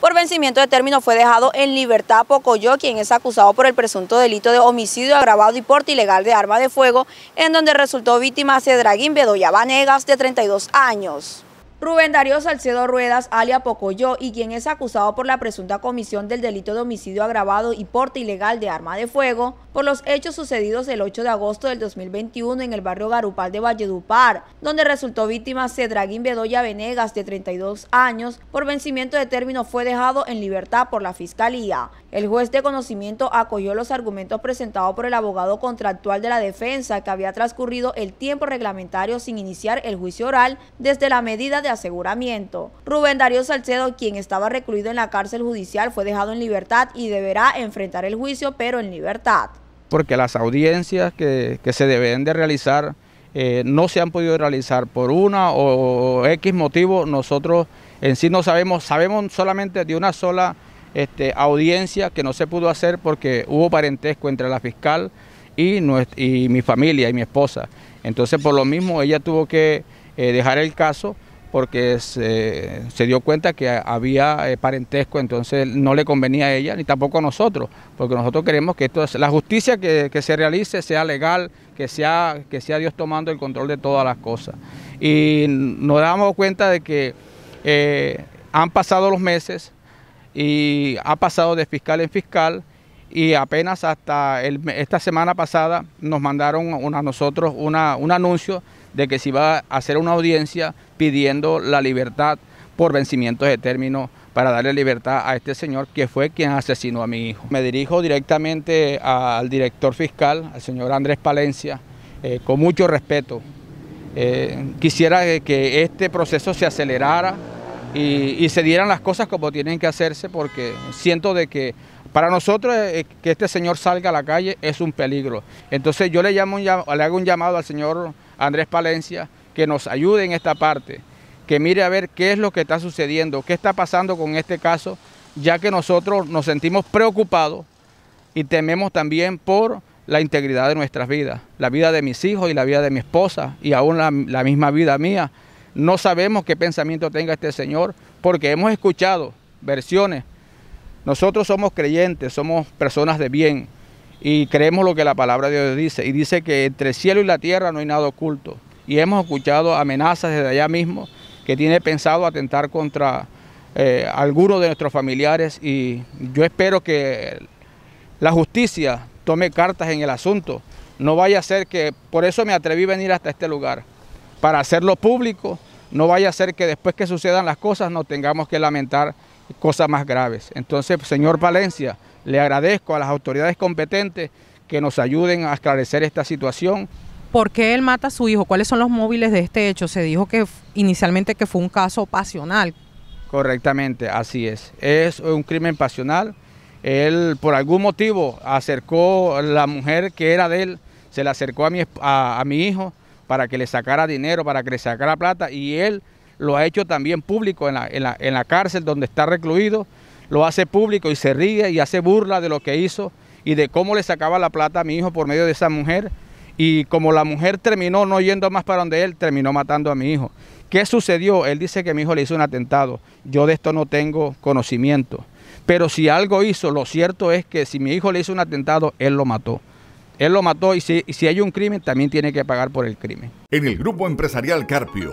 Por vencimiento de término fue dejado en libertad Pocoyo, quien es acusado por el presunto delito de homicidio agravado y porte ilegal de arma de fuego, en donde resultó víctima Cedraguín Bedoya Vanegas, de 32 años. Rubén Darío Salcedo Ruedas, alia Pocoyó, y quien es acusado por la presunta comisión del delito de homicidio agravado y porte ilegal de arma de fuego, por los hechos sucedidos el 8 de agosto del 2021 en el barrio Garupal de Valledupar, donde resultó víctima Cedraguín Bedoya Venegas, de 32 años, por vencimiento de término fue dejado en libertad por la Fiscalía. El juez de conocimiento acogió los argumentos presentados por el abogado contractual de la defensa que había transcurrido el tiempo reglamentario sin iniciar el juicio oral desde la medida de aseguramiento. Rubén Darío Salcedo, quien estaba recluido en la cárcel judicial, fue dejado en libertad y deberá enfrentar el juicio, pero en libertad. Porque las audiencias que, se deben de realizar eh, no se han podido realizar por una o, X motivo. Nosotros en sí no sabemos, sabemos solamente de una sola este, audiencia que no se pudo hacer porque hubo parentesco entre la fiscal y, y mi familia y mi esposa. Entonces por lo mismo ella tuvo que eh, dejar el caso porque se, dio cuenta que había eh, parentesco, entonces no le convenía a ella ni tampoco a nosotros, porque nosotros queremos que esto, la justicia que, se realice sea legal, que sea, que sea Dios tomando el control de todas las cosas. Y nos damos cuenta de que eh, han pasado los meses y ha pasado de fiscal en fiscal y apenas hasta esta semana pasada nos mandaron a nosotros un anuncio de que se iba a hacer una audiencia pidiendo la libertad por vencimiento de término para darle libertad a este señor que fue quien asesinó a mi hijo. Me dirijo directamente al director fiscal, al señor Andrés Palencia, eh, con mucho respeto. Eh, quisiera que este proceso se acelerara y, se dieran las cosas como tienen que hacerse porque siento de que para nosotros eh, que este señor salga a la calle es un peligro. Entonces yo le, llamo, le hago un llamado al señor Andrés Palencia, que nos ayude en esta parte, que mire a ver qué es lo que está sucediendo, qué está pasando con este caso, ya que nosotros nos sentimos preocupados y tememos también por la integridad de nuestras vidas, la vida de mis hijos y la vida de mi esposa y aún la, misma vida mía. No sabemos qué pensamiento tenga este señor porque hemos escuchado versiones. Nosotros somos creyentes, somos personas de bien, y creemos lo que la palabra de Dios dice. Y dice que entre cielo y la tierra no hay nada oculto. Y hemos escuchado amenazas desde allá mismo que tiene pensado atentar contra eh, algunos de nuestros familiares. Y yo espero que la justicia tome cartas en el asunto. No vaya a ser que, por eso me atreví a venir hasta este lugar, para hacerlo público. No vaya a ser que después que sucedan las cosas no tengamos que lamentar cosas más graves. Entonces, señor Valencia, le agradezco a las autoridades competentes que nos ayuden a esclarecer esta situación. ¿Por qué él mata a su hijo? ¿Cuáles son los móviles de este hecho? Se dijo que inicialmente que fue un caso pasional. Correctamente, así es. Es un crimen pasional. Él por algún motivo acercó a la mujer que era de él, se le acercó a mi, a mi hijo para que le sacara dinero, para que le sacara plata y él lo ha hecho también público en la, cárcel donde está recluido, lo hace público y se ríe y hace burla de lo que hizo y de cómo le sacaba la plata a mi hijo por medio de esa mujer. Y como la mujer terminó no yendo más para donde él, terminó matando a mi hijo. ¿Qué sucedió? Él dice que mi hijo le hizo un atentado. Yo de esto no tengo conocimiento. Pero si algo hizo, lo cierto es que si mi hijo le hizo un atentado, él lo mató. Él lo mató y si, y si hay un crimen, también tiene que pagar por el crimen. En el grupo empresarial Carpio